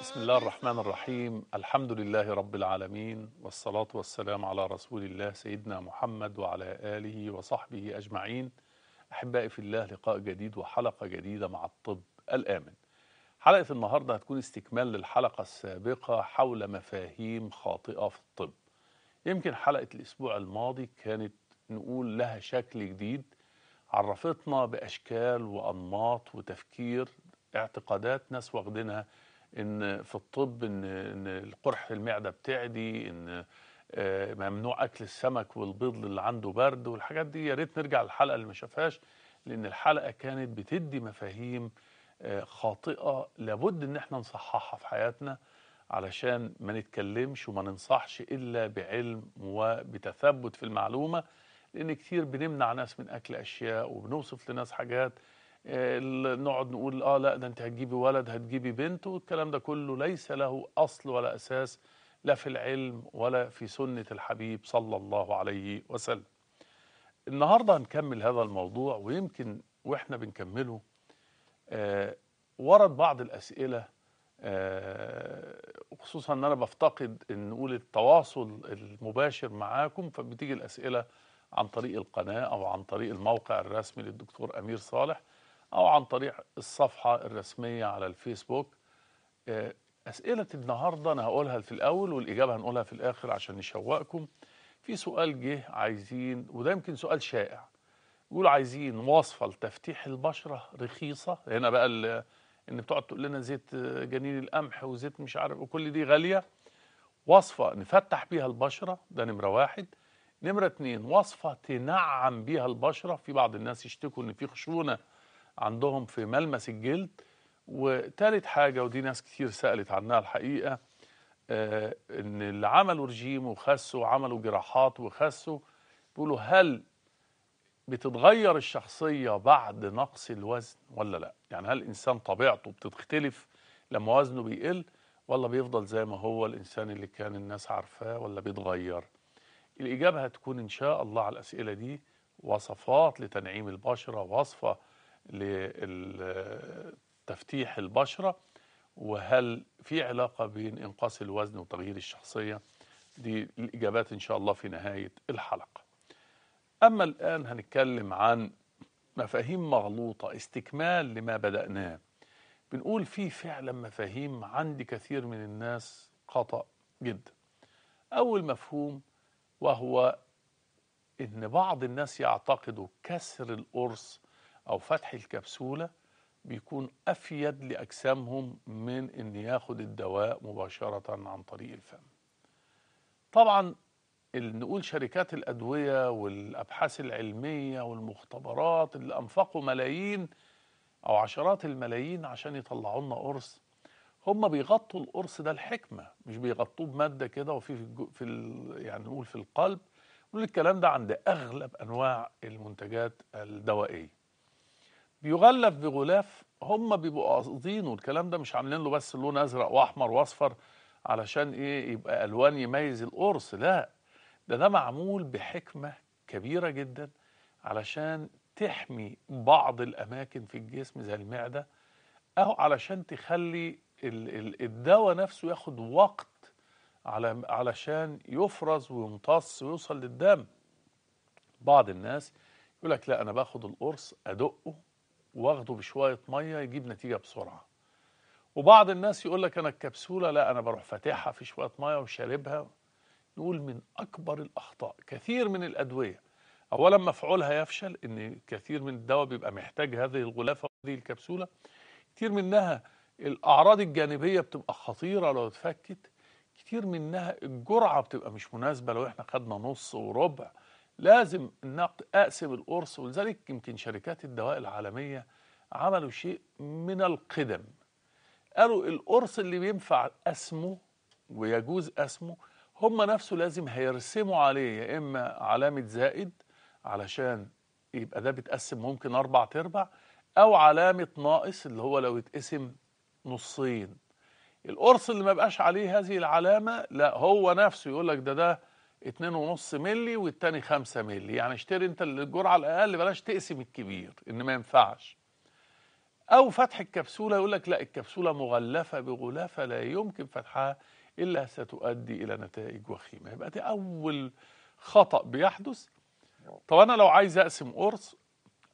بسم الله الرحمن الرحيم الحمد لله رب العالمين والصلاة والسلام على رسول الله سيدنا محمد وعلى آله وصحبه أجمعين أحبائي في الله لقاء جديد وحلقة جديدة مع الطب الآمن حلقة النهاردة هتكون استكمال للحلقة السابقة حول مفاهيم خاطئة في الطب يمكن حلقة الأسبوع الماضي كانت نقول لها شكل جديد عرفتنا بأشكال وأنماط وتفكير اعتقادات ناس واخدينها ان في الطب ان ان القرح المعده بتعدي ان آه، ممنوع اكل السمك والبيض اللي عنده برد والحاجات دي يا ريت نرجع للحلقه اللي ما شافهاش لان الحلقه كانت بتدي مفاهيم آه، خاطئه لابد ان احنا نصححها في حياتنا علشان ما نتكلمش وما ننصحش الا بعلم وبتثبت في المعلومه لان كتير بنمنع ناس من اكل اشياء وبنوصف لناس حاجات نقعد نقول اه لا ده انت هتجيبي ولد هتجيبي بنت والكلام ده كله ليس له اصل ولا اساس لا في العلم ولا في سنه الحبيب صلى الله عليه وسلم. النهارده هنكمل هذا الموضوع ويمكن واحنا بنكمله آه، ورد بعض الاسئله آه خصوصا ان انا بفتقد ان نقول التواصل المباشر معاكم فبتيجي الاسئله عن طريق القناه او عن طريق الموقع الرسمي للدكتور امير صالح أو عن طريق الصفحة الرسمية على الفيسبوك آه، أسئلة النهاردة أنا هقولها في الأول والإجابة هنقولها في الآخر عشان نشوقكم في سؤال جه عايزين وده يمكن سؤال شائع يقول عايزين وصفة لتفتيح البشرة رخيصة هنا بقى إن بتقعد تقول لنا زيت جنين القمح وزيت مش عارف وكل دي غالية وصفة نفتح بيها البشرة ده نمرة واحد نمرة اتنين وصفة تنعم بيها البشرة في بعض الناس يشتكوا إن في خشونة عندهم في ملمس الجلد وتالت حاجة ودي ناس كتير سألت عنها الحقيقة آه ان اللي عملوا رجيم وخسوا وعملوا جراحات وخسوا بيقولوا هل بتتغير الشخصية بعد نقص الوزن ولا لا يعني هل الإنسان طبيعته بتختلف لما وزنه بيقل ولا بيفضل زي ما هو الإنسان اللي كان الناس عارفاه ولا بيتغير الإجابة هتكون إن شاء الله على الأسئلة دي وصفات لتنعيم البشرة وصفة لتفتيح البشرة وهل في علاقة بين إنقاص الوزن وتغيير الشخصية دي الإجابات إن شاء الله في نهاية الحلقة أما الآن هنتكلم عن مفاهيم مغلوطة استكمال لما بدأناه بنقول في فعلا مفاهيم عند كثير من الناس خطأ جدا أول مفهوم وهو إن بعض الناس يعتقدوا كسر القرص أو فتح الكبسولة بيكون أفيد لأجسامهم من أن ياخد الدواء مباشرة عن طريق الفم طبعا نقول شركات الأدوية والأبحاث العلمية والمختبرات اللي أنفقوا ملايين أو عشرات الملايين عشان يطلعوا لنا قرص هم بيغطوا القرص ده الحكمة مش بيغطوه بمادة كده وفي في, في يعني نقول في القلب نقول الكلام ده عند أغلب أنواع المنتجات الدوائية بيغلف بغلاف هم بيبقوا قاصدينه الكلام ده مش عاملين له بس لون ازرق واحمر واصفر علشان ايه يبقى الوان يميز القرص لا ده ده معمول بحكمه كبيره جدا علشان تحمي بعض الاماكن في الجسم زي المعده او علشان تخلي الدواء نفسه ياخد وقت على علشان يفرز ويمتص ويوصل للدم بعض الناس يقول لك لا انا باخد القرص ادقه واخده بشوية مية يجيب نتيجة بسرعة وبعض الناس يقول لك أنا الكبسولة لا أنا بروح فاتحها في شوية مية وشاربها نقول من أكبر الأخطاء كثير من الأدوية أولا مفعولها يفشل إن كثير من الدواء بيبقى محتاج هذه الغلافة وهذه الكبسولة كثير منها الأعراض الجانبية بتبقى خطيرة لو اتفكت كتير منها الجرعة بتبقى مش مناسبة لو احنا خدنا نص وربع لازم النقد اقسم القرص ولذلك يمكن شركات الدواء العالميه عملوا شيء من القدم قالوا القرص اللي بينفع اسمه ويجوز اسمه هم نفسه لازم هيرسموا عليه يا اما علامه زائد علشان يبقى ده بيتقسم ممكن اربع تربع او علامه ناقص اللي هو لو اتقسم نصين القرص اللي ما بقاش عليه هذه العلامه لا هو نفسه يقول لك ده ده 2.5 مللي والتاني 5 مللي يعني اشتري انت الجرعه الاقل بلاش تقسم الكبير ان ما ينفعش او فتح الكبسوله يقول لك لا الكبسوله مغلفه بغلافه لا يمكن فتحها الا ستؤدي الى نتائج وخيمه يبقى دي اول خطا بيحدث طب انا لو عايز اقسم قرص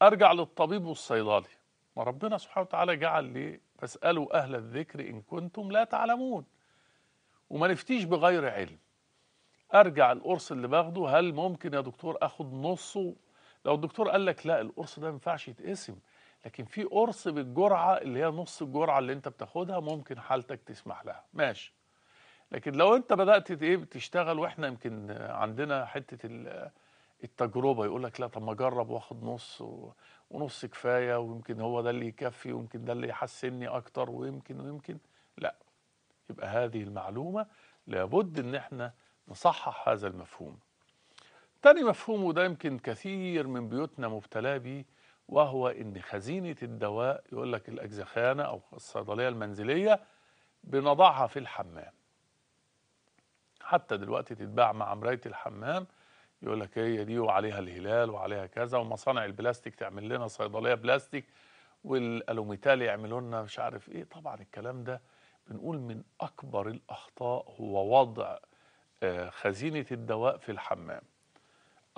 ارجع للطبيب والصيدلي ما ربنا سبحانه وتعالى جعل ليه فاسالوا اهل الذكر ان كنتم لا تعلمون وما نفتيش بغير علم ارجع القرص اللي باخده هل ممكن يا دكتور اخد نصه لو الدكتور قال لك لا القرص ده ما ينفعش يتقسم لكن في قرص بالجرعه اللي هي نص الجرعه اللي انت بتاخدها ممكن حالتك تسمح لها ماشي لكن لو انت بدات ايه تشتغل واحنا يمكن عندنا حته التجربه يقول لك لا طب ما اجرب واخد نص ونص كفايه ويمكن هو ده اللي يكفي ويمكن ده اللي يحسني اكتر ويمكن ويمكن لا يبقى هذه المعلومه لابد ان احنا نصحح هذا المفهوم تاني مفهوم وده يمكن كثير من بيوتنا مبتلاه بيه وهو ان خزينه الدواء يقول لك الاجزخانه او الصيدليه المنزليه بنضعها في الحمام حتى دلوقتي تتباع مع مرايه الحمام يقول لك هي دي وعليها الهلال وعليها كذا ومصانع البلاستيك تعمل لنا صيدليه بلاستيك والالوميتال يعملوا لنا مش عارف ايه طبعا الكلام ده بنقول من اكبر الاخطاء هو وضع آه، خزينة الدواء في الحمام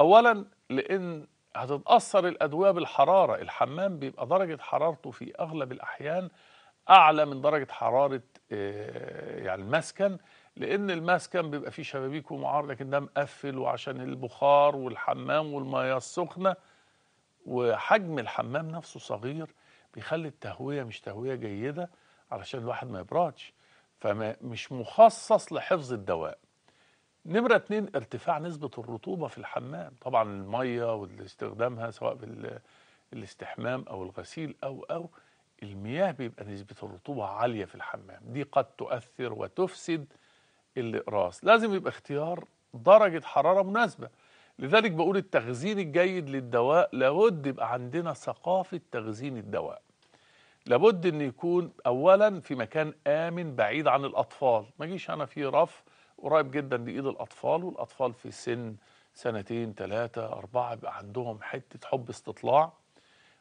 أولا لأن هتتأثر الأدوية بالحرارة الحمام بيبقى درجة حرارته في أغلب الأحيان أعلى من درجة حرارة آه، يعني المسكن لأن المسكن بيبقى فيه شبابيك ومعار لكن ده مقفل وعشان البخار والحمام والمياه السخنة وحجم الحمام نفسه صغير بيخلي التهوية مش تهوية جيدة علشان الواحد ما يبردش فمش مخصص لحفظ الدواء نمرة اتنين ارتفاع نسبة الرطوبة في الحمام طبعا المية واستخدامها سواء بالاستحمام أو الغسيل أو أو المياه بيبقى نسبة الرطوبة عالية في الحمام دي قد تؤثر وتفسد الراس لازم يبقى اختيار درجة حرارة مناسبة لذلك بقول التخزين الجيد للدواء لابد يبقى عندنا ثقافة تخزين الدواء لابد ان يكون اولا في مكان امن بعيد عن الاطفال ما اجيش انا في رف قريب جدا لايد الاطفال والاطفال في سن سنتين ثلاثه اربعه بقى عندهم حته حب استطلاع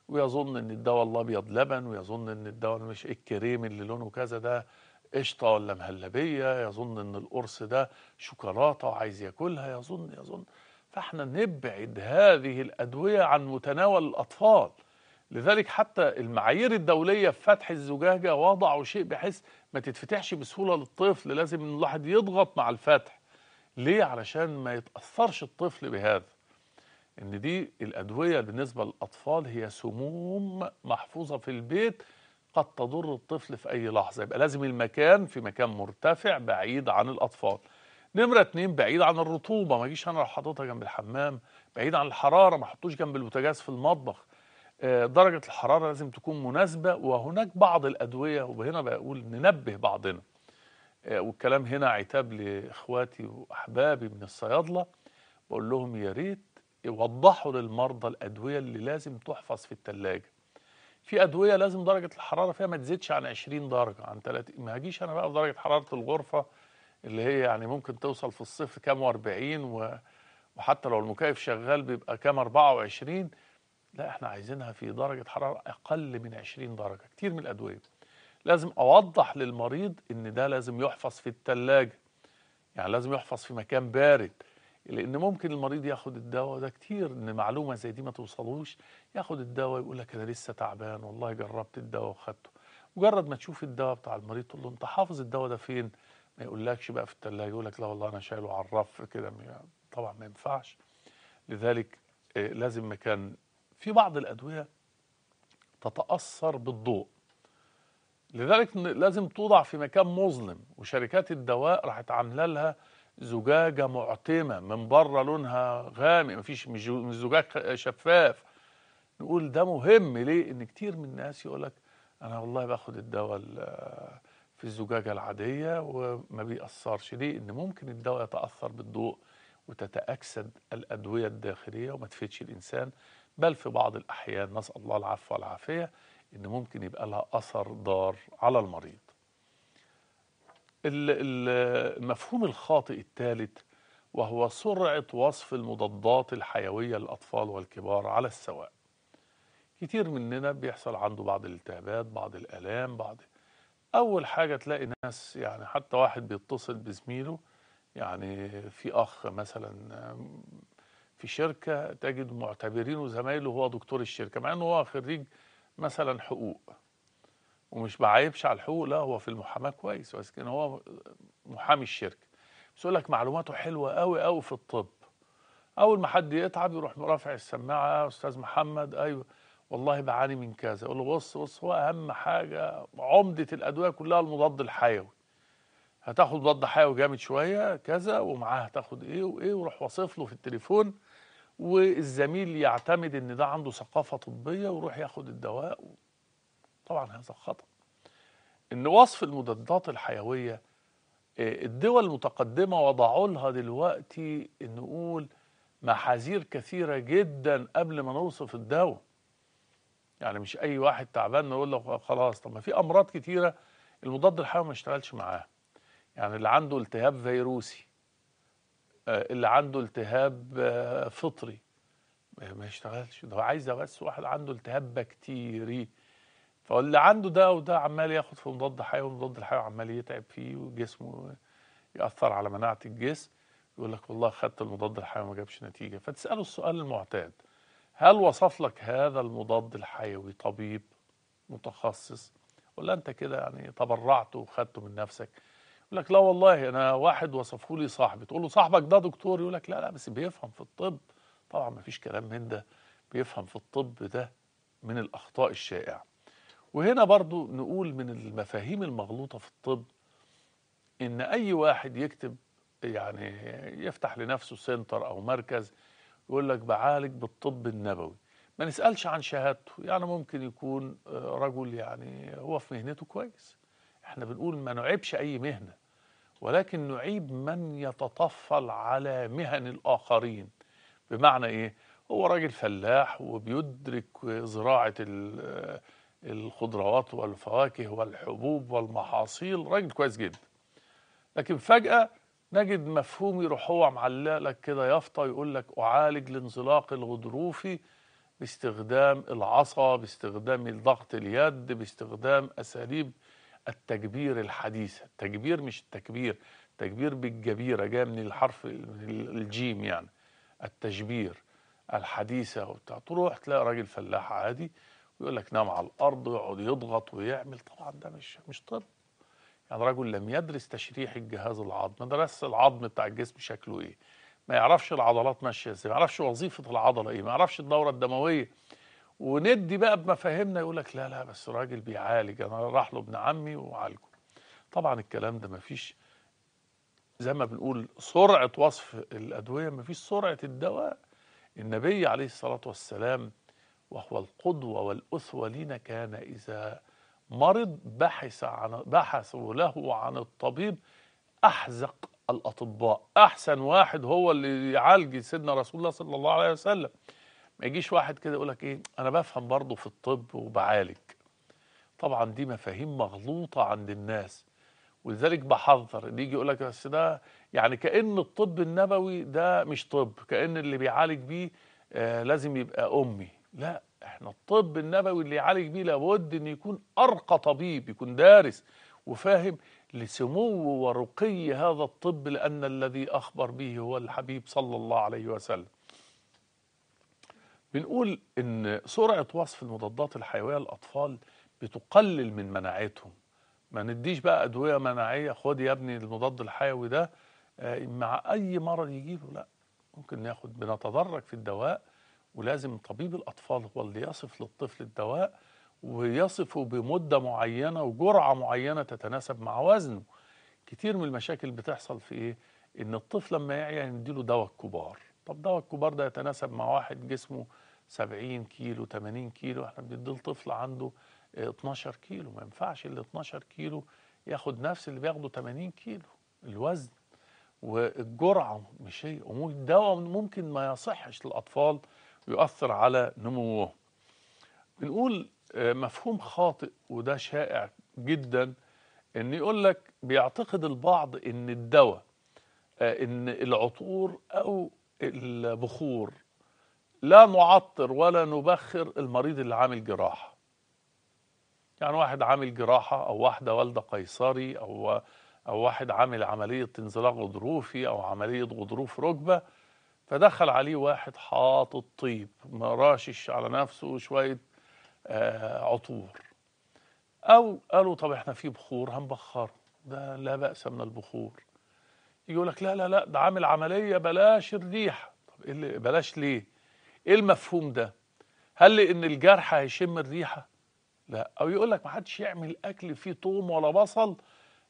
ويظن ان الدواء الابيض لبن ويظن ان الدواء مش الكريم اللي لونه كذا ده قشطه ولا مهلبيه يظن ان القرص ده شوكولاته وعايز ياكلها يظن يظن فاحنا نبعد هذه الادويه عن متناول الاطفال لذلك حتى المعايير الدوليه في فتح الزجاجه وضعوا شيء بحيث ما تتفتحش بسهولة للطفل لازم الواحد يضغط مع الفتح ليه علشان ما يتأثرش الطفل بهذا ان دي الأدوية بالنسبة للأطفال هي سموم محفوظة في البيت قد تضر الطفل في أي لحظة يبقى لازم المكان في مكان مرتفع بعيد عن الأطفال نمرة اتنين بعيد عن الرطوبة ما جيش أنا لو حاططها جنب الحمام بعيد عن الحرارة ما حطوش جنب البوتاجاز في المطبخ آه، درجة الحرارة لازم تكون مناسبة وهناك بعض الأدوية وهنا بقول ننبه بعضنا آه، والكلام هنا عتاب لإخواتي وأحبابي من الصيادلة بقول لهم يا ريت يوضحوا للمرضى الأدوية اللي لازم تحفظ في التلاجة في أدوية لازم درجة الحرارة فيها ما تزيدش عن 20 درجة عن 30 ما هجيش أنا بقى في درجة حرارة الغرفة اللي هي يعني ممكن توصل في الصيف كام و40 وحتى لو المكيف شغال بيبقى كام 24 لا احنا عايزينها في درجة حرارة أقل من 20 درجة كتير من الأدوية لازم أوضح للمريض إن ده لازم يحفظ في التلاجة يعني لازم يحفظ في مكان بارد لأن ممكن المريض ياخد الدواء ده كتير إن معلومة زي دي ما توصلوش ياخد الدواء يقول لك أنا لسه تعبان والله جربت الدواء وخدته مجرد ما تشوف الدواء بتاع المريض تقول له أنت حافظ الدواء ده فين؟ ما يقولكش بقى في التلاجة يقول لك لا والله أنا شايله على الرف كده طبعا ما ينفعش لذلك آه، لازم مكان في بعض الأدوية تتأثر بالضوء لذلك لازم توضع في مكان مظلم وشركات الدواء راحت عامله لها زجاجه معتمه من بره لونها غامق مفيش مش زجاج شفاف نقول ده مهم ليه ان كتير من الناس يقول لك انا والله باخد الدواء في الزجاجه العاديه وما بيأثرش ليه ان ممكن الدواء يتأثر بالضوء وتتأكسد الأدوية الداخلية وما تفيدش الإنسان بل في بعض الأحيان نسأل الله العفو والعافية إن ممكن يبقى لها أثر ضار على المريض المفهوم الخاطئ الثالث وهو سرعة وصف المضادات الحيوية للأطفال والكبار على السواء كتير مننا بيحصل عنده بعض الالتهابات بعض الآلام بعض أول حاجة تلاقي ناس يعني حتى واحد بيتصل بزميله يعني في أخ مثلا في شركه تجد معتبرينه زمايله هو دكتور الشركه مع انه هو خريج مثلا حقوق ومش بعيبش على الحقوق لا هو في المحاماه كويس ولكن هو محامي الشركه بس يقول لك معلوماته حلوه قوي قوي في الطب اول ما حد يتعب يروح مرافع السماعه يا استاذ محمد ايوه والله بعاني من كذا يقول له بص بص هو اهم حاجه عمده الادويه كلها المضاد الحيوي هتاخد مضاد حيوي جامد شويه كذا ومعاه هتاخد ايه وايه وروح واصف له في التليفون والزميل يعتمد ان ده عنده ثقافه طبيه ويروح ياخد الدواء طبعا هذا خطا ان وصف المضادات الحيويه آه، الدول المتقدمه وضعوا لها دلوقتي نقول محاذير كثيره جدا قبل ما نوصف الدواء يعني مش اي واحد تعبان نقول له خلاص طب ما في امراض كثيره المضاد الحيوي ما اشتغلش معاه يعني اللي عنده التهاب فيروسي آه، اللي عنده التهاب آه، فطري ما يشتغلش ده عايز بس واحد عنده التهاب بكتيري فاللي عنده ده وده عمال ياخد في مضاد حيوي ومضاد الحيوي عمال يتعب فيه وجسمه ياثر على مناعه الجسم يقول لك والله خدت المضاد الحيوي ما جابش نتيجه فتساله السؤال المعتاد هل وصف لك هذا المضاد الحيوي طبيب متخصص ولا انت كده يعني تبرعت وخدته من نفسك يقول لك لا والله انا واحد وصفه لي صاحبي تقول له صاحبك ده دكتور يقول لك لا لا بس بيفهم في الطب طبعا ما فيش كلام من ده بيفهم في الطب ده من الاخطاء الشائعه وهنا برضو نقول من المفاهيم المغلوطه في الطب ان اي واحد يكتب يعني يفتح لنفسه سنتر او مركز يقول لك بعالج بالطب النبوي ما نسالش عن شهادته يعني ممكن يكون آه، رجل يعني هو في مهنته كويس احنا بنقول ما نعيبش اي مهنه ولكن نعيب من يتطفل على مهن الآخرين بمعنى إيه؟ هو راجل فلاح وبيدرك زراعة الخضروات والفواكه والحبوب والمحاصيل راجل كويس جدا لكن فجأة نجد مفهوم يروح هو معلق لك كده يافطه يقول لك أعالج الانزلاق الغضروفي باستخدام العصا باستخدام ضغط اليد باستخدام أساليب التكبير الحديثة التكبير مش التكبير تكبير بالجبيرة جاء من الحرف الجيم يعني التجبير الحديثة وبتاع تروح تلاقي راجل فلاح عادي ويقول لك نام على الأرض ويقعد يضغط ويعمل طبعا ده مش مش طب يعني رجل لم يدرس تشريح الجهاز العظمي ما درس العظم بتاع الجسم شكله ايه ما يعرفش العضلات ماشيه ازاي ما يعرفش وظيفه العضله ايه ما يعرفش الدوره الدمويه وندي بقى بمفاهيمنا يقول لك لا لا بس الراجل بيعالج انا راح له ابن عمي وعالجه طبعا الكلام ده ما فيش زي ما بنقول سرعه وصف الادويه ما فيش سرعه الدواء النبي عليه الصلاه والسلام وهو القدوه والاسوه لنا كان اذا مرض بحث عن بحثوا له عن الطبيب احزق الاطباء احسن واحد هو اللي يعالج سيدنا رسول الله صلى الله عليه وسلم ما يجيش واحد كده يقول لك ايه انا بفهم برضه في الطب وبعالج طبعا دي مفاهيم مغلوطه عند الناس ولذلك بحذر اللي يجي يقول لك بس ده يعني كان الطب النبوي ده مش طب كان اللي بيعالج بيه آه لازم يبقى امي لا احنا الطب النبوي اللي يعالج بيه لابد ان يكون ارقى طبيب يكون دارس وفاهم لسمو ورقي هذا الطب لان الذي اخبر به هو الحبيب صلى الله عليه وسلم بنقول إن سرعة وصف المضادات الحيوية للأطفال بتقلل من مناعتهم ما نديش بقى أدوية مناعية خد يا ابني المضاد الحيوي ده آه، مع أي مرض يجيله لا ممكن ناخد بنتدرج في الدواء ولازم طبيب الأطفال هو اللي يصف للطفل الدواء ويصفه بمدة معينة وجرعة معينة تتناسب مع وزنه كتير من المشاكل بتحصل في إيه؟ إن الطفل لما يعي يعني نديله دواء الكبار طب دواء الكبار ده يتناسب مع واحد جسمه 70 كيلو 80 كيلو احنا بندي لطفل عنده 12 كيلو ما ينفعش ال 12 كيلو ياخد نفس اللي بياخده 80 كيلو الوزن والجرعه مش هي الدواء ممكن ما يصحش للاطفال ويؤثر على نموهم. بنقول مفهوم خاطئ وده شائع جدا ان يقول لك بيعتقد البعض ان الدواء ان العطور او البخور لا نعطر ولا نبخر المريض اللي عامل جراحة يعني واحد عامل جراحة أو واحدة والدة قيصري أو أو واحد عامل عملية انزلاق غضروفي أو عملية غضروف ركبة فدخل عليه واحد حاطط طيب مراشش على نفسه شوية آه، عطور أو قالوا طب إحنا في بخور هنبخره ده لا بأس من البخور يقول لك لا لا لا ده عامل عملية بلاش الريحة طب إيه بلاش ليه؟ ايه المفهوم ده هل لان الجرح هيشم الريحه لا او يقول لك ما حدش يعمل اكل فيه توم ولا بصل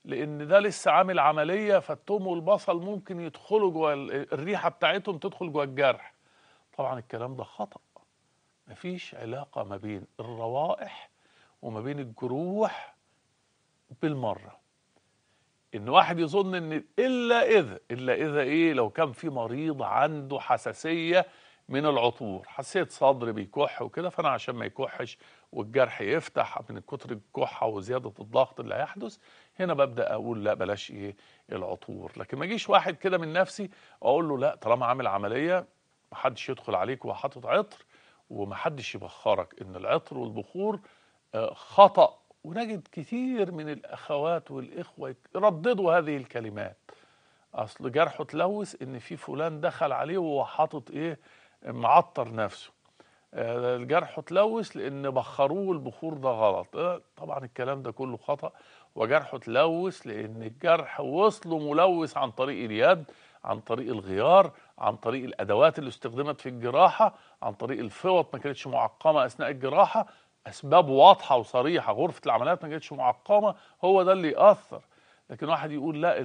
لان ده لسه عامل عمليه فالتوم والبصل ممكن يدخلوا جوه الريحه بتاعتهم تدخل جوه الجرح طبعا الكلام ده خطا ما فيش علاقه ما بين الروائح وما بين الجروح بالمره ان واحد يظن ان الا اذا الا اذا ايه لو كان في مريض عنده حساسيه من العطور حسيت صدري بيكح وكده فانا عشان ما يكحش والجرح يفتح من كتر الكحه وزياده الضغط اللي هيحدث هنا ببدا اقول لا بلاش ايه العطور لكن ما جيش واحد كده من نفسي اقول له لا طالما عامل عمليه ما حدش يدخل عليك وحاطط عطر وما حدش يبخرك ان العطر والبخور آه، خطا ونجد كثير من الاخوات والاخوه يرددوا هذه الكلمات اصل جرحه تلوث ان في فلان دخل عليه وهو حاطط ايه معطر نفسه آه، الجرح اتلوث لان بخروه البخور ده غلط آه، طبعا الكلام ده كله خطا وجرحه اتلوث لان الجرح وصله ملوث عن طريق اليد عن طريق الغيار عن طريق الادوات اللي استخدمت في الجراحه عن طريق الفوط ما كانتش معقمه اثناء الجراحه اسباب واضحه وصريحه غرفه العمليات ما كانتش معقمه هو ده اللي ياثر لكن واحد يقول لا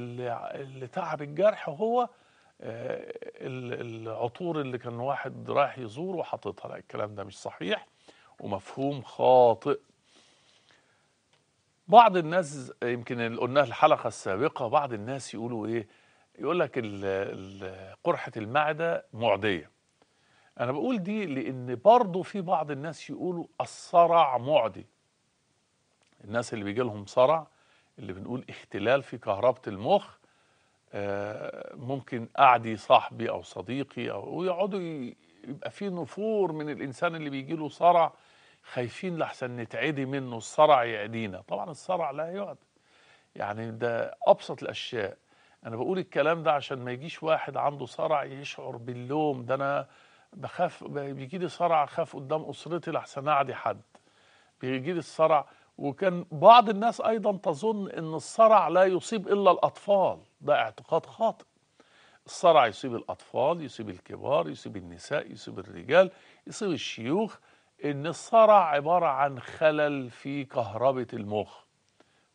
اللي تعب الجرح هو آه، العطور اللي كان واحد رايح يزوره وحاططها لا الكلام ده مش صحيح ومفهوم خاطئ بعض الناس يمكن قلناها الحلقه السابقه بعض الناس يقولوا ايه يقول لك قرحه المعده معديه انا بقول دي لان برضه في بعض الناس يقولوا الصرع معدي الناس اللي بيجي لهم صرع اللي بنقول اختلال في كهربه المخ ممكن أعدي صاحبي أو صديقي أو ويقعدوا يبقى في نفور من الإنسان اللي بيجي له صرع خايفين لحسن نتعدي منه الصرع يعدينا طبعا الصرع لا يعد يعني ده أبسط الأشياء أنا بقول الكلام ده عشان ما يجيش واحد عنده صرع يشعر باللوم ده أنا بخاف بيجي لي صرع أخاف قدام أسرتي لحسن أعدي حد بيجي لي الصرع وكان بعض الناس أيضا تظن أن الصرع لا يصيب إلا الأطفال ده اعتقاد خاطئ الصرع يصيب الأطفال يصيب الكبار يصيب النساء يصيب الرجال يصيب الشيوخ إن الصرع عبارة عن خلل في كهربة المخ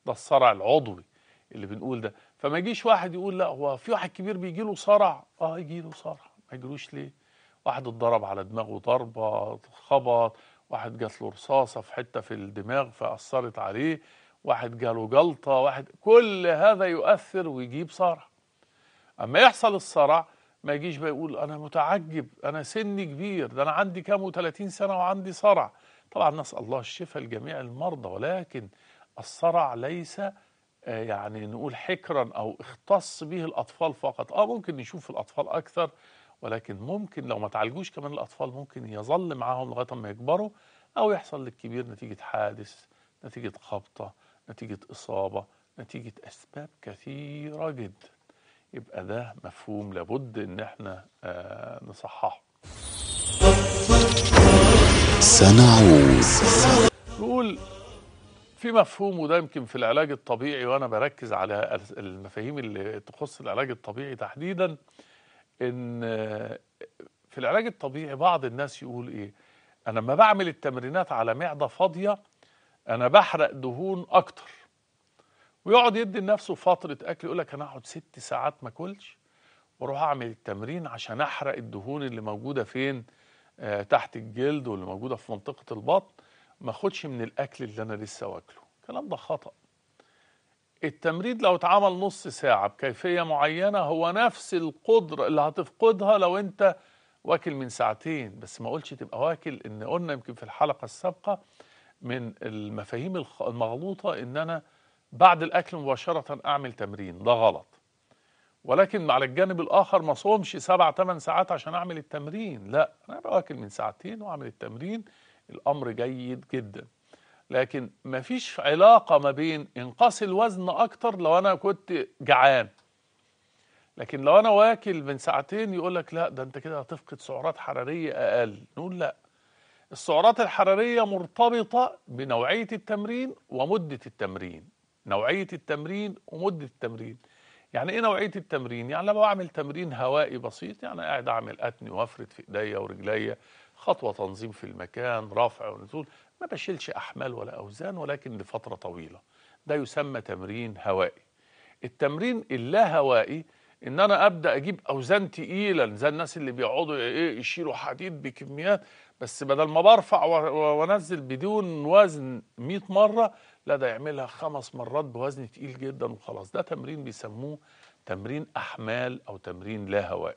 ده الصرع العضوي اللي بنقول ده فما يجيش واحد يقول لا هو في واحد كبير بيجي له صرع اه يجي له صرع ما يجروش ليه واحد اتضرب على دماغه ضربه خبط واحد جات له رصاصه في حته في الدماغ فاثرت عليه واحد جاله جلطة واحد كل هذا يؤثر ويجيب صرع أما يحصل الصرع ما يجيش بقى يقول أنا متعجب أنا سني كبير ده أنا عندي كام وثلاثين سنة وعندي صرع طبعا نسأل الله الشفاء لجميع المرضى ولكن الصرع ليس آه، يعني نقول حكرا أو اختص به الأطفال فقط آه ممكن نشوف الأطفال أكثر ولكن ممكن لو ما تعالجوش كمان الأطفال ممكن يظل معاهم لغاية ما يكبروا أو يحصل للكبير نتيجة حادث نتيجة خبطة نتيجة إصابة نتيجة أسباب كثيرة جدا يبقى ده مفهوم لابد إن احنا آه نصححه سنعود نقول في مفهوم وده يمكن في العلاج الطبيعي وانا بركز على المفاهيم اللي تخص العلاج الطبيعي تحديدا ان آه، في العلاج الطبيعي بعض الناس يقول ايه انا لما بعمل التمرينات على معده فاضيه انا بحرق دهون اكتر ويقعد يدي لنفسه فتره اكل يقول لك انا اقعد ست ساعات ما اكلش واروح اعمل التمرين عشان احرق الدهون اللي موجوده فين آه تحت الجلد واللي موجوده في منطقه البطن ما اخدش من الاكل اللي انا لسه واكله الكلام ده خطا التمريض لو اتعمل نص ساعة بكيفية معينة هو نفس القدرة اللي هتفقدها لو انت واكل من ساعتين بس ما قلتش تبقى واكل ان قلنا يمكن في الحلقة السابقة من المفاهيم المغلوطة ان انا بعد الاكل مباشرة اعمل تمرين ده غلط ولكن على الجانب الاخر ما صومش سبع ثمان ساعات عشان اعمل التمرين لا انا باكل من ساعتين واعمل التمرين الامر جيد جدا لكن مفيش علاقه ما بين انقاص الوزن اكتر لو انا كنت جعان لكن لو انا واكل من ساعتين يقول لك لا ده انت كده هتفقد سعرات حراريه اقل نقول لا السعرات الحرارية مرتبطة بنوعية التمرين ومدة التمرين نوعية التمرين ومدة التمرين يعني ايه نوعية التمرين؟ يعني لما أعمل تمرين هوائي بسيط يعني قاعد اعمل اتني وافرد في ايديا ورجليا خطوة تنظيم في المكان رفع ونزول ما بشيلش احمال ولا اوزان ولكن لفترة طويلة ده يسمى تمرين هوائي التمرين اللا هوائي ان انا ابدا اجيب اوزان تقيله زي الناس اللي بيقعدوا ايه يشيلوا حديد بكميات بس بدل ما برفع وانزل بدون وزن 100 مره لا ده يعملها خمس مرات بوزن تقيل جدا وخلاص ده تمرين بيسموه تمرين احمال او تمرين لا هوائي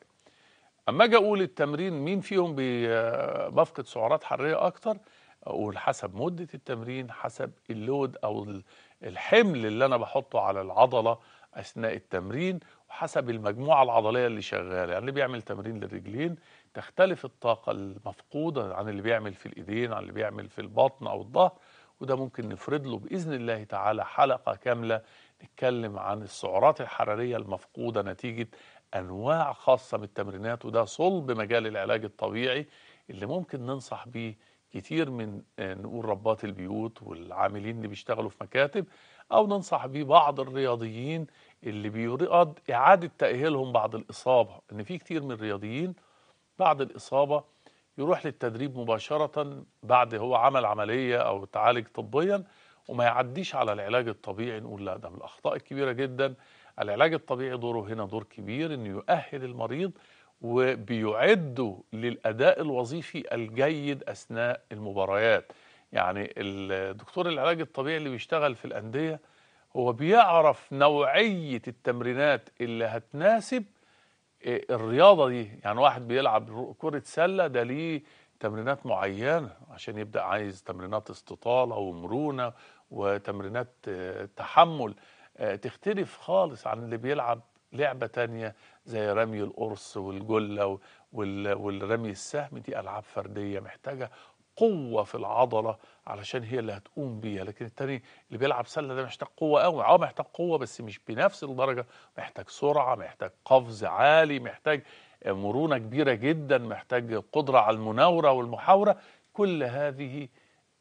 اما اجي اقول التمرين مين فيهم بفقد سعرات حراريه اكتر اقول حسب مده التمرين حسب اللود او الحمل اللي انا بحطه على العضله اثناء التمرين حسب المجموعة العضلية اللي شغالة يعني اللي بيعمل تمرين للرجلين تختلف الطاقة المفقودة عن اللي بيعمل في الإيدين عن اللي بيعمل في البطن أو الظهر وده ممكن نفرد له بإذن الله تعالى حلقة كاملة نتكلم عن السعرات الحرارية المفقودة نتيجة أنواع خاصة من التمرينات وده صلب مجال العلاج الطبيعي اللي ممكن ننصح بيه كتير من آه، نقول ربات البيوت والعاملين اللي بيشتغلوا في مكاتب أو ننصح بيه بعض الرياضيين اللي بيرقد إعادة تأهيلهم بعد الإصابة إن في كتير من الرياضيين بعد الإصابة يروح للتدريب مباشرة بعد هو عمل عملية أو تعالج طبيا وما يعديش على العلاج الطبيعي نقول لا ده من الأخطاء الكبيرة جدا العلاج الطبيعي دوره هنا دور كبير إنه يؤهل المريض وبيعده للأداء الوظيفي الجيد أثناء المباريات يعني الدكتور العلاج الطبيعي اللي بيشتغل في الأندية هو بيعرف نوعية التمرينات اللي هتناسب آه، الرياضة دي يعني واحد بيلعب كرة سلة ده ليه تمرينات معينة عشان يبدأ عايز تمرينات استطالة ومرونة وتمرينات آه، تحمل آه، تختلف خالص عن اللي بيلعب لعبة تانية زي رمي القرص والجلة والرمي السهم دي ألعاب فردية محتاجة قوة في العضلة علشان هي اللي هتقوم بيها لكن التاني اللي بيلعب سلة ده محتاج قوة قوي اه محتاج قوة بس مش بنفس الدرجة محتاج سرعة محتاج قفز عالي محتاج مرونة كبيرة جدا محتاج قدرة على المناورة والمحاورة كل هذه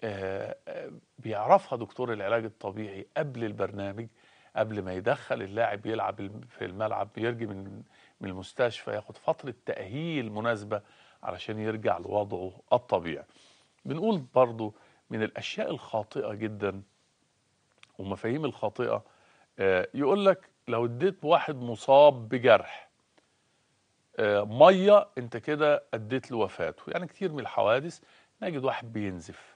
آه، آه، بيعرفها دكتور العلاج الطبيعي قبل البرنامج قبل ما يدخل اللاعب يلعب في الملعب بيرجع من من المستشفى ياخد فترة تأهيل مناسبة علشان يرجع لوضعه الطبيعي بنقول برضو من الأشياء الخاطئة جدا ومفاهيم الخاطئة آه، يقول لك لو اديت واحد مصاب بجرح آه، مية انت كده اديت له وفاته يعني كتير من الحوادث نجد واحد بينزف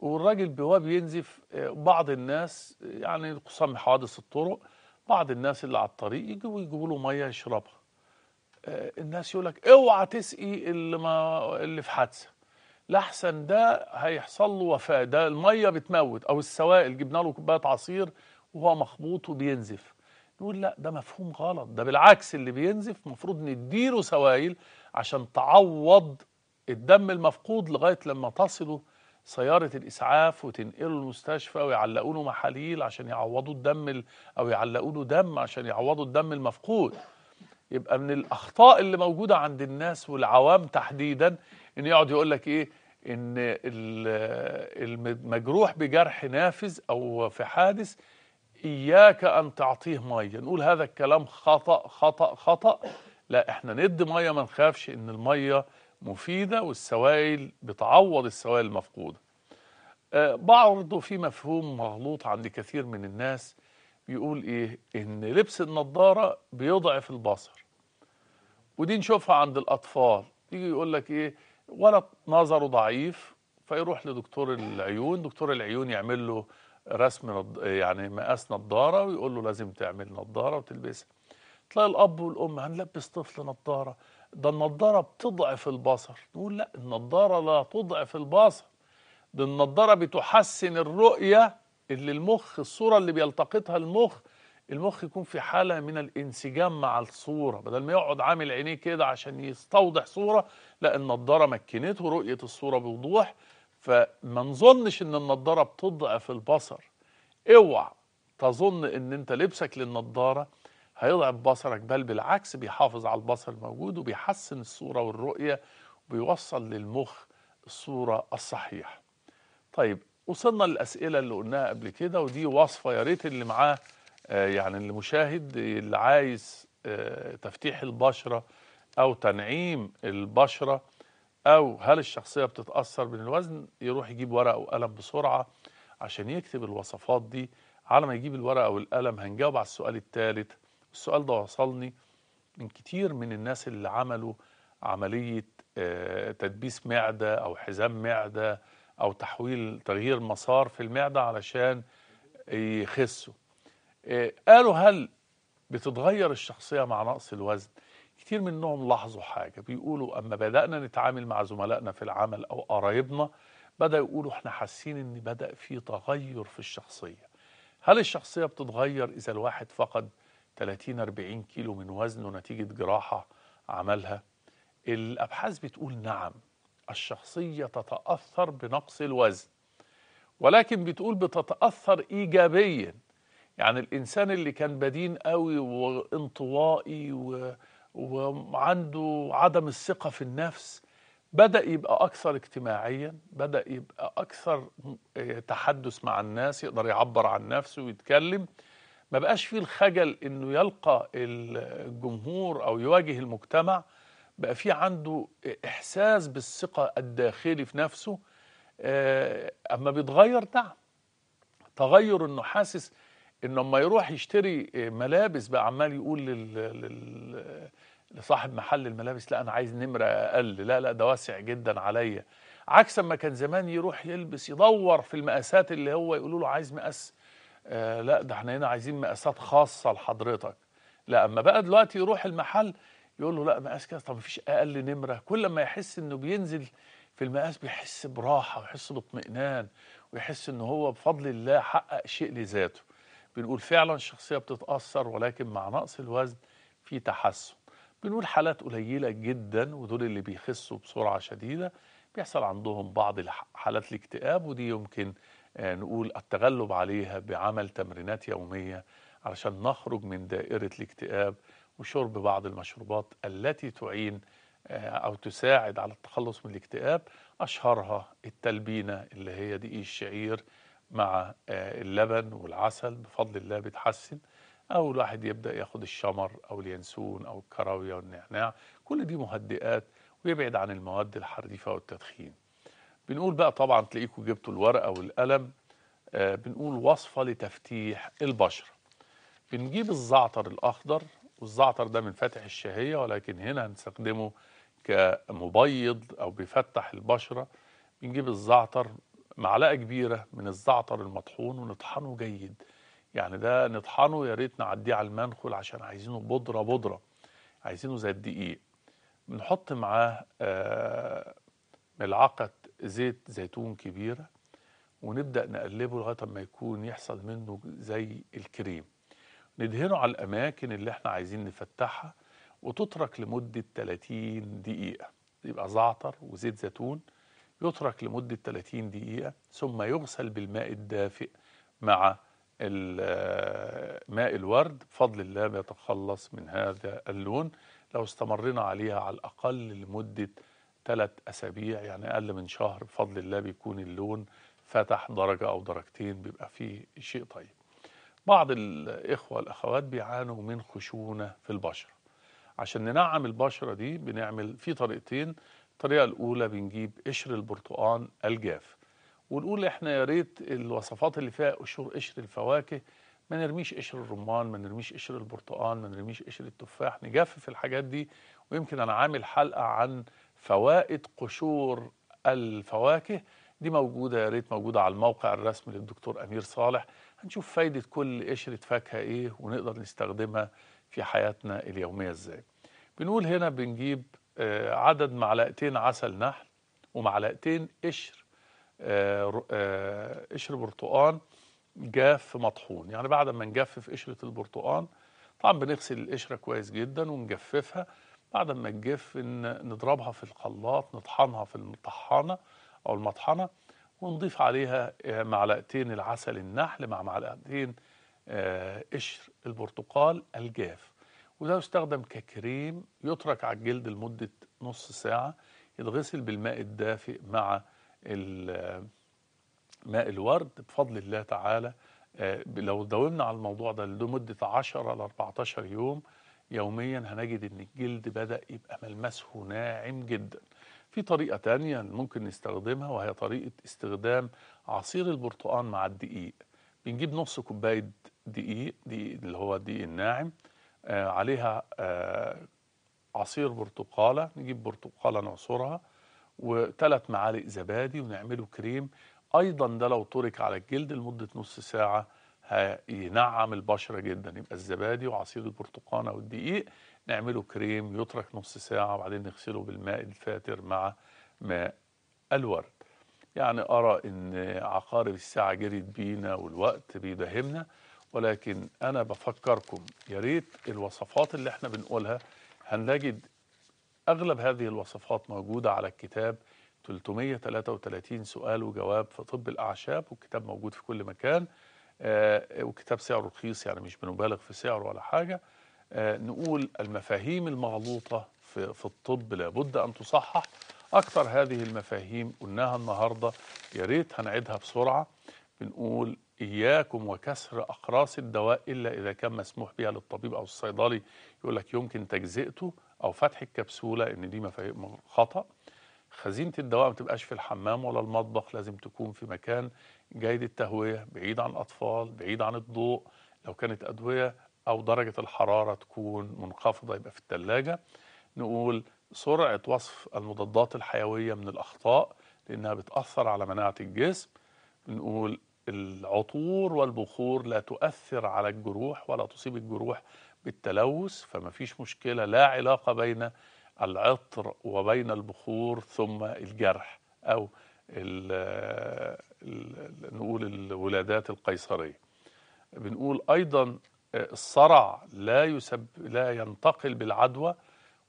والراجل وهو بينزف آه، بعض الناس يعني خصوصا من حوادث الطرق بعض الناس اللي على الطريق يجوا يجيبوا له ميه يشربها الناس يقول لك اوعى تسقي اللي ما اللي في حادثه لحسن ده هيحصل له وفاة ده المية بتموت أو السوائل جبنا له كوباية عصير وهو مخبوط وبينزف نقول لا ده مفهوم غلط ده بالعكس اللي بينزف المفروض نديره سوائل عشان تعوض الدم المفقود لغاية لما تصله سيارة الإسعاف وتنقله المستشفى ويعلقوا له محاليل عشان يعوضوا الدم أو يعلقوا له دم عشان يعوضوا الدم المفقود يبقى من الأخطاء اللي موجودة عند الناس والعوام تحديدا ان يقعد يقول لك ايه ان المجروح بجرح نافذ او في حادث اياك ان تعطيه ميه نقول هذا الكلام خطا خطا خطا لا احنا ندي ميه ما نخافش ان الميه مفيده والسوائل بتعوض السوائل المفقوده آه، برضه في مفهوم مغلوط عند كثير من الناس بيقول ايه ان لبس النظاره بيضعف البصر ودي نشوفها عند الاطفال يجي يقول لك ايه ولد نظره ضعيف فيروح لدكتور العيون دكتور العيون يعمل له رسم نض... يعني مقاس نظاره ويقول له لازم تعمل نظاره وتلبسها تلاقي الاب والام هنلبس طفل نظاره ده النظاره بتضعف البصر نقول لا النظاره لا تضعف البصر ده النظاره بتحسن الرؤية اللي المخ الصورة اللي بيلتقطها المخ المخ يكون في حالة من الانسجام مع الصورة بدل ما يقعد عامل عينيه كده عشان يستوضح صورة لا النضارة مكنته رؤية الصورة بوضوح فما نظنش ان النضارة بتضعف البصر اوعى تظن ان انت لبسك للنضارة هيضعف بصرك بل بالعكس بيحافظ على البصر الموجود وبيحسن الصورة والرؤية وبيوصل للمخ الصورة الصحيحة طيب وصلنا للأسئلة اللي قلناها قبل كده ودي وصفة يا ريت اللي معاه آه، يعني المشاهد اللي عايز آه، تفتيح البشرة أو تنعيم البشرة أو هل الشخصية بتتأثر من الوزن يروح يجيب ورقة وقلم بسرعة عشان يكتب الوصفات دي على ما يجيب الورقة والقلم هنجاوب على السؤال الثالث السؤال ده وصلني من كتير من الناس اللي عملوا عملية آه، تدبيس معدة أو حزام معدة أو تحويل تغيير مسار في المعدة علشان يخسوا إيه، قالوا هل بتتغير الشخصية مع نقص الوزن كتير منهم لاحظوا حاجة بيقولوا أما بدأنا نتعامل مع زملائنا في العمل أو قرايبنا بدأ يقولوا احنا حاسين ان بدأ في تغير في الشخصية هل الشخصية بتتغير إذا الواحد فقد 30 40 كيلو من وزنه نتيجة جراحة عملها الأبحاث بتقول نعم الشخصية تتأثر بنقص الوزن ولكن بتقول بتتأثر إيجابياً يعني الإنسان اللي كان بدين قوي وانطوائي و... وعنده عدم الثقة في النفس بدأ يبقى أكثر اجتماعيا بدأ يبقى أكثر تحدث مع الناس يقدر يعبر عن نفسه ويتكلم ما بقاش فيه الخجل انه يلقى الجمهور او يواجه المجتمع بقى فيه عنده احساس بالثقه الداخلي في نفسه آه، اما بيتغير نعم تغير انه حاسس انه اما يروح يشتري ملابس بقى عمال يقول لل... لل... لصاحب محل الملابس لا انا عايز نمره اقل لا لا ده واسع جدا عليا عكس ما كان زمان يروح يلبس يدور في المقاسات اللي هو يقولوا له عايز مقاس آه لا ده احنا هنا عايزين مقاسات خاصه لحضرتك لا اما بقى دلوقتي يروح المحل يقول له لا مقاس كذا طب مفيش اقل نمره كل ما يحس انه بينزل في المقاس بيحس براحه ويحس باطمئنان ويحس ان هو بفضل الله حقق شيء لذاته بنقول فعلا الشخصية بتتأثر ولكن مع نقص الوزن في تحسن بنقول حالات قليلة جدا ودول اللي بيخسوا بسرعة شديدة بيحصل عندهم بعض حالات الاكتئاب ودي يمكن آه، نقول التغلب عليها بعمل تمرينات يومية علشان نخرج من دائرة الاكتئاب وشرب بعض المشروبات التي تعين آه، أو تساعد على التخلص من الاكتئاب أشهرها التلبينة اللي هي دقيق الشعير مع آه، اللبن والعسل بفضل الله بيتحسن او الواحد يبدا ياخد الشمر او اليانسون او الكراويه والنعناع كل دي مهدئات ويبعد عن المواد الحريفه والتدخين بنقول بقى طبعا تلاقيكم جبتوا الورقه والقلم آه بنقول وصفه لتفتيح البشره بنجيب الزعتر الاخضر والزعتر ده من فاتح الشهيه ولكن هنا هنستخدمه كمبيض او بيفتح البشره بنجيب الزعتر معلقه كبيره من الزعتر المطحون ونطحنه جيد يعني ده نطحنه يا ريت نعديه على المنخل عشان عايزينه بودره بودره عايزينه زي الدقيق بنحط معاه آه، ملعقه زيت زيتون كبيره ونبدا نقلبه لغايه ما يكون يحصل منه زي الكريم ندهنه على الاماكن اللي احنا عايزين نفتحها وتترك لمده 30 دقيقه يبقى زعتر وزيت زيتون يترك لمدة 30 دقيقة ثم يغسل بالماء الدافئ مع ماء الورد بفضل الله بيتخلص من هذا اللون لو استمرنا عليها على الأقل لمدة ثلاث أسابيع يعني أقل من شهر بفضل الله بيكون اللون فتح درجة أو درجتين بيبقى فيه شيء طيب بعض الإخوة والأخوات بيعانوا من خشونة في البشرة عشان ننعم البشرة دي بنعمل في طريقتين الطريقة الأولى بنجيب قشر البرتقان الجاف ونقول احنا يا ريت الوصفات اللي فيها قشور قشر الفواكه ما نرميش قشر الرمان ما نرميش قشر البرتقان ما نرميش قشر التفاح نجفف الحاجات دي ويمكن أنا عامل حلقة عن فوائد قشور الفواكه دي موجودة يا ريت موجودة على الموقع الرسمي للدكتور أمير صالح هنشوف فايدة كل قشرة فاكهة إيه ونقدر نستخدمها في حياتنا اليومية إزاي بنقول هنا بنجيب آه، عدد معلقتين عسل نحل ومعلقتين قشر آه، آه، قشر برتقان جاف مطحون يعني بعد ما نجفف قشرة البرتقان طبعا بنغسل القشرة كويس جدا ونجففها بعد ما تجف نضربها في الخلاط نطحنها في الطحانة أو المطحنة ونضيف عليها معلقتين العسل النحل مع معلقتين قشر البرتقال الجاف وده يستخدم ككريم يترك على الجلد لمدة نص ساعة يتغسل بالماء الدافئ مع ماء الورد بفضل الله تعالى آه، لو داومنا على الموضوع ده لمدة 10 ل 14 يوم يوميا هنجد ان الجلد بدأ يبقى ملمسه ناعم جدا في طريقة تانية ممكن نستخدمها وهي طريقة استخدام عصير البرتقان مع الدقيق بنجيب نص كوباية دقيق, دقيق اللي هو الدقيق الناعم آه، عليها آه، عصير برتقاله نجيب برتقاله نعصرها وثلاث معالق زبادي ونعمله كريم ايضا ده لو ترك على الجلد لمده نص ساعه هينعم البشره جدا يبقى الزبادي وعصير البرتقالة والدقيق نعمله كريم يترك نص ساعه وبعدين نغسله بالماء الفاتر مع ماء الورد يعني ارى ان عقارب الساعه جريت بينا والوقت بيداهمنا ولكن أنا بفكركم يا ريت الوصفات اللي احنا بنقولها هنجد أغلب هذه الوصفات موجودة على الكتاب 333 سؤال وجواب في طب الأعشاب والكتاب موجود في كل مكان آه وكتاب سعره رخيص يعني مش بنبالغ في سعره ولا حاجة آه نقول المفاهيم المغلوطة في, في الطب لابد أن تصحح أكثر هذه المفاهيم قلناها النهاردة يا ريت هنعيدها بسرعة بنقول إياكم وكسر أقراص الدواء إلا إذا كان مسموح بها للطبيب أو الصيدلي يقول لك يمكن تجزئته أو فتح الكبسولة إن دي مفاهيم خطأ خزينة الدواء ما تبقاش في الحمام ولا المطبخ لازم تكون في مكان جيد التهوية بعيد عن الأطفال بعيد عن الضوء لو كانت أدوية أو درجة الحرارة تكون منخفضة يبقى في الثلاجة نقول سرعة وصف المضادات الحيوية من الأخطاء لأنها بتأثر على مناعة الجسم نقول العطور والبخور لا تؤثر على الجروح ولا تصيب الجروح بالتلوث فما فيش مشكلة لا علاقة بين العطر وبين البخور ثم الجرح أو الـ الـ نقول الولادات القيصرية بنقول أيضا الصرع لا, يسب لا ينتقل بالعدوى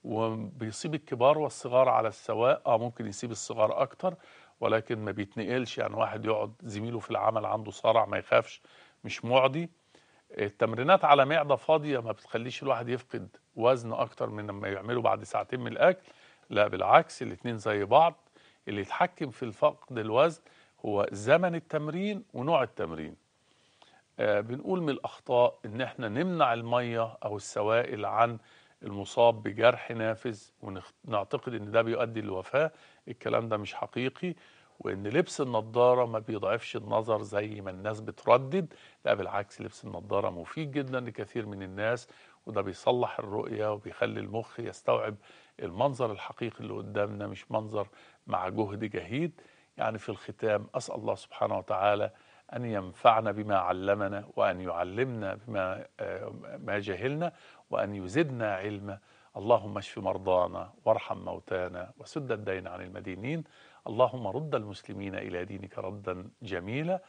وبيصيب الكبار والصغار على السواء اه ممكن يصيب الصغار اكتر ولكن ما بيتنقلش يعني واحد يقعد زميله في العمل عنده صرع ما يخافش مش معدي التمرينات على معده فاضيه ما بتخليش الواحد يفقد وزن اكتر من لما يعمله بعد ساعتين من الاكل لا بالعكس الاثنين زي بعض اللي يتحكم في الفقد الوزن هو زمن التمرين ونوع التمرين آه بنقول من الاخطاء ان احنا نمنع الميه او السوائل عن المصاب بجرح نافذ ونعتقد ان ده بيؤدي للوفاه الكلام ده مش حقيقي وان لبس النضاره ما بيضعفش النظر زي ما الناس بتردد لا بالعكس لبس النضاره مفيد جدا لكثير من الناس وده بيصلح الرؤيه وبيخلي المخ يستوعب المنظر الحقيقي اللي قدامنا مش منظر مع جهد جهيد يعني في الختام اسال الله سبحانه وتعالى أن ينفعنا بما علمنا وأن يعلمنا بما آه، ما جهلنا وأن يزدنا علما اللهم اشف مرضانا وارحم موتانا وسد الدين عن المدينين اللهم رد المسلمين إلى دينك ردا جميلا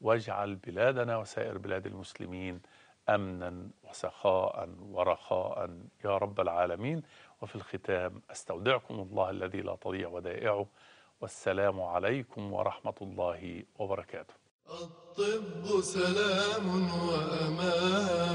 واجعل بلادنا وسائر بلاد المسلمين امنا وسخاء ورخاء يا رب العالمين وفي الختام استودعكم الله الذي لا تضيع ودائعه والسلام عليكم ورحمه الله وبركاته الطب سلام وأمان